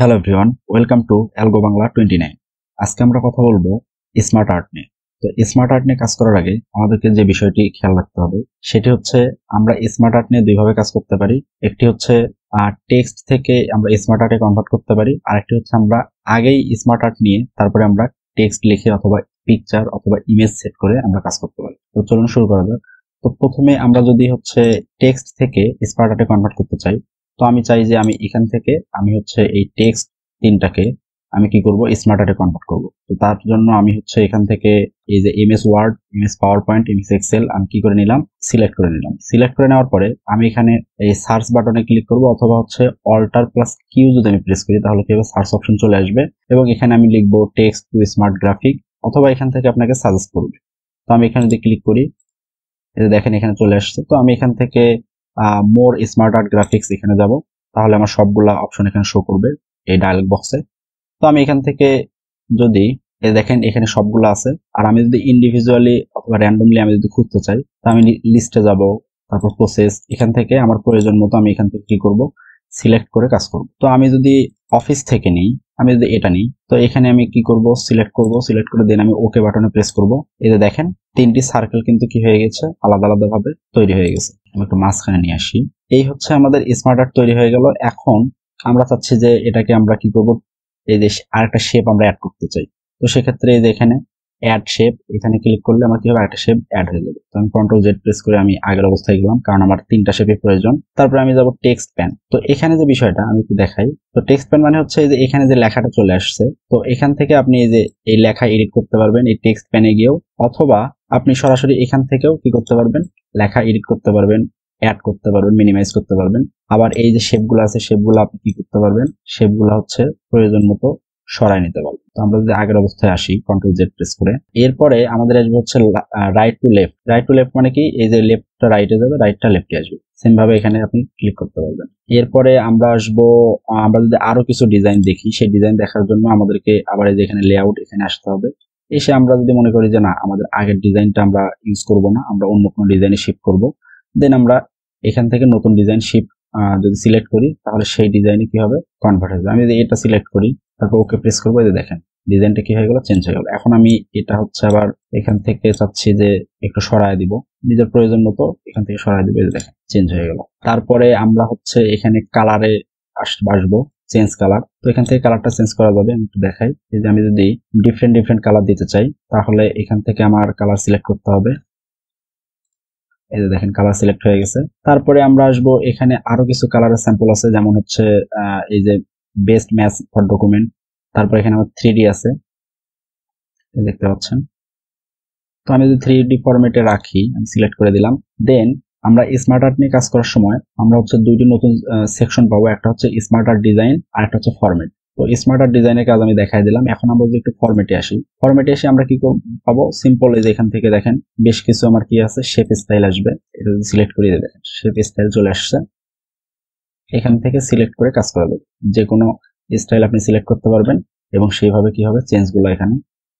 hello ভিওয়ান welcome to algo Bangla twenty nine আজকে আমরা কথা বলবো স্মার্ট আর্ট নিয়ে তো স্মার্ট আর্ট নিয়ে কাজ করার আগে আমাদেরকে যে বিষয়টি খেয়াল রাখতে হবে সেটি হচ্ছে আমরা স্মার্ট আর্ট নিয়ে দুইভাবে কাজ করতে পারি একটি হচ্ছে টেক্সট থেকে আমরা স্মার্ট আর্টে কনভার্ট করতে পারি আর একটি হচ্ছে আমরা আগেই স্মার্ট আর্ট নিয়ে তারপরে আমরা টেক্সট লিখে অথবা পিকচার অথবা ইমেজ সেট করে আমরা কাজ করতে পারি তো চলুন শুরু করা যাক তো প্রথমে আমরা যদি হচ্ছে টেক্সট থেকে স্মার্ট আর্টে কনভার্ট করতে চাই তো আমি চাই যে আমি এখান থেকে আমি হচ্ছে এই টেক্সট তিনটাকে আমি কি করব স্মার্টারে কনভার্ট করব তো তার জন্য আমি হচ্ছে এখান থেকে এই যে MS Word MS PowerPoint MS Excel আমি কি করে নিলাম সিলেক্ট করে নিলাম সিলেক্ট করে নেওয়ার পরে আমি এখানে এই সার্চ বাটনে ক্লিক করব অথবা হচ্ছে অল্টার প্লাস কিউ যদি আমি প্রেস করি তাহলে কি হবে সার্চ অপশন চলে আসবে এবং এখানে আমি লিখব টেক্সট টু স্মার্ট গ্রাফিক অথবা এখান থেকে আপনাকে সাজেস্ট করবে তো আমি এখানে যদি ক্লিক করি দেখেন এখানে চলে আসছে তো আমি এখান থেকে মোর স্মার্ট আর্ট গ্রাফিক্স এখানে যাব তাহলে আমার সবগুলা অপশন এখানে শো করবে এই ডায়ালগ বক্সে তো আমি এখান থেকে যদি দেখেন এখানে সবগুলো আছে আর আমি যদি ইন্ডিভিজুয়ালি অথবা র্যান্ডমলি আমি যদি খুঁজতে চাই তো আমি লিস্টে যাব তারপর প্রসেস এখান থেকে আমার প্রয়োজন মতো আমি এখান থেকে কি করব সিলেক্ট করে কাজ করব তো আমি যদি অফিস থেকে নেই আমি যদি এটা নিই তো এখানে আমি কি করব সিলেক্ট করব সিলেক্ট করে দেন আমি ওকে বাটনে প্রেস করব এতে দেখেন তিনটি সার্কেল কিন্তু কি হয়ে গেছে আলাদা আলাদা ভাবে তৈরি হয়ে গেছে আমি একটু মাঝখানে নিয়ে আসি এই হচ্ছে আমাদের স্মার্ট আর্ট তৈরি হয়ে গেল এখন আমরা চাচ্ছি যে এটাকে আমরা কি করব এই যে আরেকটা শেপ আমরা অ্যাড করতে চাই তো সেক্ষেত্রে এই যে এখানে অ্যাড শেপ এখানে ক্লিক করলে আমার কি হবে একটা শেপ অ্যাড হয়ে যাবে তো আমি কন্ট্রোল জেড প্রেস করে আমি আগের অবস্থায় গেলাম কারণ আমার তিনটা শেপে প্রয়োজন তারপরে আমি যাবো টেক্সট প্যান তো এখানে যে বিষয়টা আমি একটু দেখাই তো টেক্সট প্যান মানে হচ্ছে এই যে এখানে যে লেখাটা চলে আসছে তো এখান থেকে আপনি এই যে এই লেখা এডিট করতে পারবেন এই টেক্সট প্যানে গিয়েও অথবা আপনি সরাসরি এখান থেকেও কি করতে পারবেন লেখা এডিট করতে পারবেন অ্যাড করতে পারবেন মিনিমাইজ করতে পারবেন আবার এই যে শেপগুলো আছে শেপগুলো আপনি কি করতে পারবেন শেপগুলো হচ্ছে প্রয়োজন মতো সরাই নিতে পারবো তো আমরা যদি আগের অবস্থায় আসি কন্ট্রোল জেড প্রেস করে এরপরে আমাদের আসবে হচ্ছে right to left right to left মানে কি এই যে লেফটটা রাইটে যাবে রাইটটা লেফটে আসবে সেম ভাবে এখানে আপনি ক্লিক করতে পারবেন এরপরে আমরা আসবো আমরা যদি আরো কিছু ডিজাইন দেখি সেই ডিজাইন দেখার জন্য আমাদেরকে আবার এই যে এখানে লেআউট এখানে আসতে হবে এসে আমরা যদি মনে করি যে না আমাদের আগের ডিজাইনটা আমরা ইউজ করব না আমরা অন্য কোনো ডিজাইনে শিফট করব দেন আমরা এখান থেকে নতুন ডিজাইন শিফট যদি সিলেক্ট করি তাহলে সেই ডিজাইনে কি হবে কনভার্ট হবে আমি যদি এটা সিলেক্ট করি তারপর ওকে প্রেস করবো এই দেখেন ডিজাইনটা কি হয়ে গেল চেঞ্জ হয়ে গেল এখন আমি এটা হচ্ছে আবার এখান থেকে চাচ্ছি যে একটু সরায় দিব নিজের প্রয়োজন মতো এখান থেকে সরাই দিব এই দেখেন চেঞ্জ হয়ে গেল তারপরে আমরা হচ্ছে এখানে কালারে আসবো চেঞ্জ কালার তো এখান থেকে কালারটা চেঞ্জ করা যাবে আমি একটু দেখাই যে আমি যদি ডিফারেন্ট ডিফারেন্ট কালার দিতে চাই তাহলে এখান থেকে আমার কালার সিলেক্ট করতে হবে এই যে দেখেন কালার সিলেক্ট হয়ে গেছে তারপরে আমরা আসবো এখানে আরো কিছু কালারের স্যাম্পল আছে যেমন হচ্ছে এই যে বেস্ট ম্যাচ ফর ডকুমেন্ট তারপর এখানে আমার থ্রি আছে দেখতে পাচ্ছেন তো আমি যদি থ্রি ডি ফরম্যাটে রাখি আমি সিলেক্ট করে দিলাম দেন আমরা স্মার্ট আর্ট নিয়ে কাজ করার সময় আমরা হচ্ছে দুইটি নতুন সেকশন পাবো একটা হচ্ছে স্মার্ট আর্ট ডিজাইন আর একটা হচ্ছে ফরম্যাট তো স্মার্ট আর্ট ডিজাইনের কাজ আমি দেখাই দিলাম এখন আমরা যদি একটু ফরম্যাটে আসি ফরম্যাটে এসে আমরা কি পাবো সিম্পল এই যে এখান থেকে দেখেন বেশ কিছু আমার কি আছে শেপ স্টাইল আসবে এটা যদি সিলেক্ট করিয়ে দেখেন শেপ স্টাইল চলে আসছে এখান থেকে সিলেক্ট করে কাজ করা যাবে যে কোনো স্টাইল আপনি সিলেক্ট করতে পারবেন এবং সেইভাবে কি হবে চেঞ্জগুলো এখানে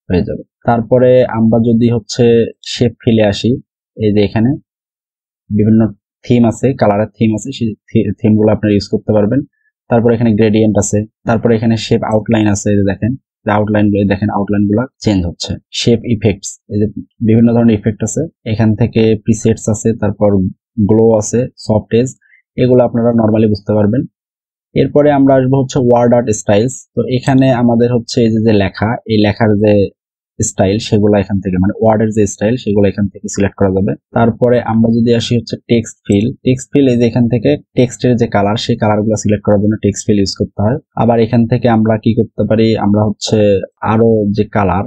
হয়ে যাবে তারপরে আমরা যদি হচ্ছে শেপ ফিলে আসি এই যে এখানে বিভিন্ন থিম আছে কালারের থিম আছে সেই থিমগুলো আপনি ইউজ করতে পারবেন তারপরে এখানে গ্রেডিয়েন্ট আছে তারপরে এখানে শেপ আউটলাইন আছে দেখেন আউটলাইন দেখেন আউটলাইন গুলো চেঞ্জ হচ্ছে শেপ ইফেক্টস এই যে বিভিন্ন ধরনের ইফেক্ট আছে এখান থেকে প্রিসেটস আছে তারপর গ্লো আছে সফট এজ এগুলো আপনারা নর্মালি বুঝতে পারবেন এরপরে আমরা আসবো হচ্ছে ওয়ার্ড আর্ট স্টাইলস তো এখানে আমাদের হচ্ছে এই যে লেখা এই লেখার যে স্টাইল সেগুলো এখান থেকে মানে ওয়ার্ডের যে স্টাইল সেগুলো এখান থেকে সিলেক্ট করা যাবে তারপরে আমরা যদি আসি হচ্ছে টেক্সট ফিল টেক্সট ফিল এই যে এখান থেকে টেক্সটের যে কালার সেই কালারগুলো সিলেক্ট করার জন্য টেক্সট ফিল ইউজ করতে হয় আবার এখান থেকে আমরা কি করতে পারি আমরা হচ্ছে আরো যে কালার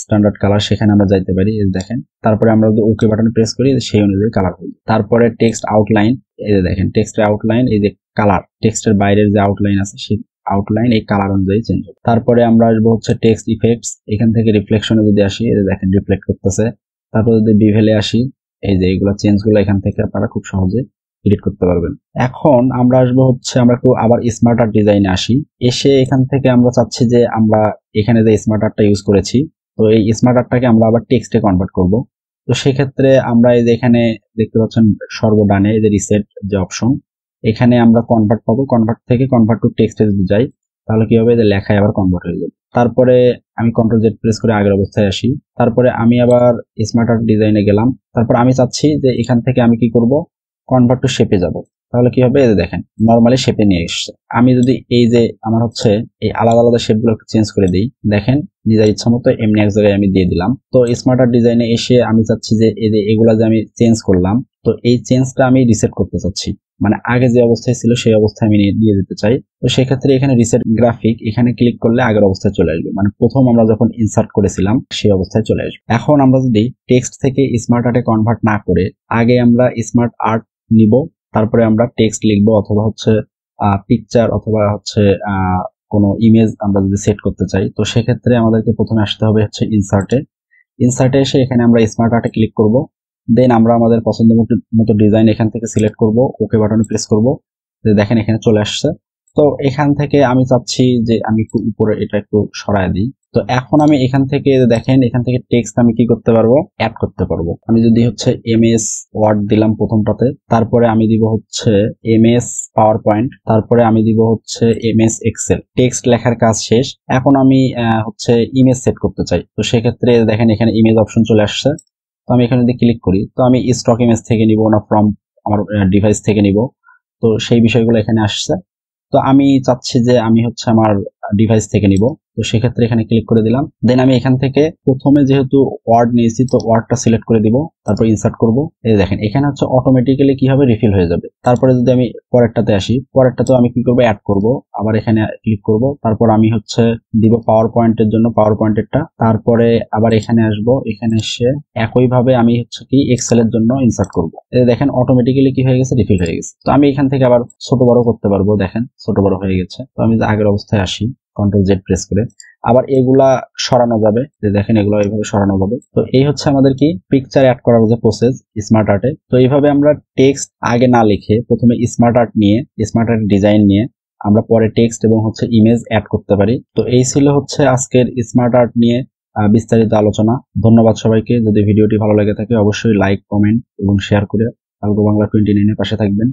স্ট্যান্ডার্ড কালার সেখানে আমরা যাইতে পারি দেখেন তারপরে আমরা যদি ওকে বাটন প্রেস করি সেই অনুযায়ী কালার হয়ে তারপরে টেক্সট আউটলাইন এই যে দেখেন টেক্সটের আউটলাইন এই যে কালার টেক্সটের বাইরের যে আউটলাইন আছে সেই আউটলাইন এই কালার অনুযায়ী চেঞ্জ হবে তারপরে আমরা আসবো হচ্ছে টেক্সট ইফেক্টস এখান থেকে রিফ্লেকশনে যদি আসি এই যে দেখেন রিফ্লেক্ট করতেছে তারপর যদি বিভেলে আসি এই যে এইগুলো চেঞ্জগুলো এখান থেকে আপনারা খুব সহজে এডিট করতে পারবেন এখন আমরা আসবো হচ্ছে আমরা একটু আবার স্মার্ট আর্ট ডিজাইনে আসি এসে এখান থেকে আমরা চাচ্ছি যে আমরা এখানে যে স্মার্ট আর্টটা ইউজ করেছি তো এই স্মার্ট আর্টটাকে আমরা আবার টেক্সটে কনভার্ট করব তো সেক্ষেত্রে আমরা এই যে এখানে দেখতে পাচ্ছেন সর্বডানে এই যে রিসেট যে অপশন এখানে আমরা কনভার্ট পাবো কনভার্ট থেকে কনভার্ট টু টেক্সটে যদি যাই তাহলে কি হবে লেখায় আবার কনভার্ট হয়ে যাবে তারপরে আমি কন্ট্রোল জেড প্রেস করে আগের অবস্থায় আসি তারপরে আমি আবার স্মার্ট আর্ট ডিজাইনে গেলাম তারপর আমি চাচ্ছি যে এখান থেকে আমি কি করব কনভার্ট টু শেপে যাব তাহলে কি হবে এই দেখেন নরমালি শেপে নিয়ে এসছে আমি যদি এই যে আমার হচ্ছে এই আলাদা আলাদা শেপগুলো গুলো চেঞ্জ করে দিই দেখেন নিজের ইচ্ছা মতো এমনি এক জায়গায় আমি দিয়ে দিলাম তো স্মার্টার ডিজাইনে এসে আমি চাচ্ছি যে এই যে এগুলা যে আমি চেঞ্জ করলাম তো এই চেঞ্জটা আমি রিসেট করতে চাচ্ছি মানে আগে যে অবস্থায় ছিল সেই অবস্থায় আমি দিয়ে দিতে চাই তো সেক্ষেত্রে এখানে রিসেট গ্রাফিক এখানে ক্লিক করলে আগের অবস্থায় চলে আসবে মানে প্রথম আমরা যখন ইনসার্ট করেছিলাম সেই অবস্থায় চলে আসবে এখন আমরা যদি টেক্সট থেকে স্মার্ট আর্টে কনভার্ট না করে আগে আমরা স্মার্ট আর্ট নিব তারপরে আমরা টেক্সট লিখব অথবা হচ্ছে পিকচার অথবা হচ্ছে কোনো ইমেজ আমরা যদি সেট করতে চাই তো সেক্ষেত্রে আমাদেরকে প্রথমে আসতে হবে হচ্ছে ইনসার্টে ইনসার্টে এসে এখানে আমরা স্মার্ট আর্টে ক্লিক করব দেন আমরা আমাদের পছন্দ মতো ডিজাইন এখান থেকে সিলেক্ট করব ওকে বাটনে প্রেস করব দেখেন এখানে চলে আসছে তো এখান থেকে আমি চাচ্ছি যে আমি একটু উপরে এটা একটু সরায় দিই তো এখন আমি এখান থেকে দেখেন এখান থেকে টেক্সট আমি কি করতে পারবো অ্যাড করতে পারবো আমি যদি হচ্ছে এম এস ওয়ার্ড দিলাম প্রথমটাতে তারপরে আমি দিব হচ্ছে এম এস পাওয়ার পয়েন্ট তারপরে আমি দিব হচ্ছে এম এস এক্সেল টেক্সট লেখার কাজ শেষ এখন আমি হচ্ছে ইমেজ সেট করতে চাই তো সেক্ষেত্রে দেখেন এখানে ইমেজ অপশন চলে আসছে তো আমি এখানে যদি ক্লিক করি তো আমি স্টক ইমেজ থেকে নিব না ফ্রম আমার ডিভাইস থেকে নিব তো সেই বিষয়গুলো এখানে আসছে তো আমি চাচ্ছি যে আমি হচ্ছে আমার ডিভাইস থেকে নিব তো সেক্ষেত্রে এখানে ক্লিক করে দিলাম দেন আমি এখান থেকে প্রথমে যেহেতু ওয়ার্ড নিয়েছি তো ওয়ার্ডটা সিলেক্ট করে দিব তারপর ইনসার্ট করব এই দেখেন এখানে হচ্ছে অটোমেটিক্যালি কিভাবে রিফিল হয়ে যাবে তারপরে যদি আমি পরেরটাতে আসি পরেরটাতে আমি কি করবো অ্যাড করব আবার এখানে ক্লিক করব তারপর আমি হচ্ছে দিব পাওয়ার পয়েন্টের জন্য পাওয়ার পয়েন্টেরটা তারপরে আবার এখানে আসব এখানে এসে একইভাবে আমি হচ্ছে কি এক্সেলের জন্য ইনসার্ট করব এই দেখেন অটোমেটিক্যালি কি হয়ে গেছে রিফিল হয়ে গেছে তো আমি এখান থেকে আবার ছোট বড় করতে পারবো দেখেন ছোট বড় হয়ে গেছে তো আমি আগের অবস্থায় আসি কন্ট্রোল জেড প্রেস করে আবার এগুলা সরানো যাবে যে দেখেন এগুলো এইভাবে সরানো যাবে তো এই হচ্ছে আমাদের কি পিকচার অ্যাড করার যে প্রসেস স্মার্ট আর্টে তো এইভাবে আমরা টেক্সট আগে না লিখে প্রথমে স্মার্ট আর্ট নিয়ে স্মার্ট আর্ট ডিজাইন নিয়ে আমরা পরে টেক্সট এবং হচ্ছে ইমেজ অ্যাড করতে পারি তো এই ছিল হচ্ছে আজকের স্মার্ট আর্ট নিয়ে বিস্তারিত আলোচনা ধন্যবাদ সবাইকে যদি ভিডিওটি ভালো লেগে থাকে অবশ্যই লাইক কমেন্ট এবং শেয়ার করে আলগো বাংলা টোয়েন্টি নাইনের পাশে থাকবেন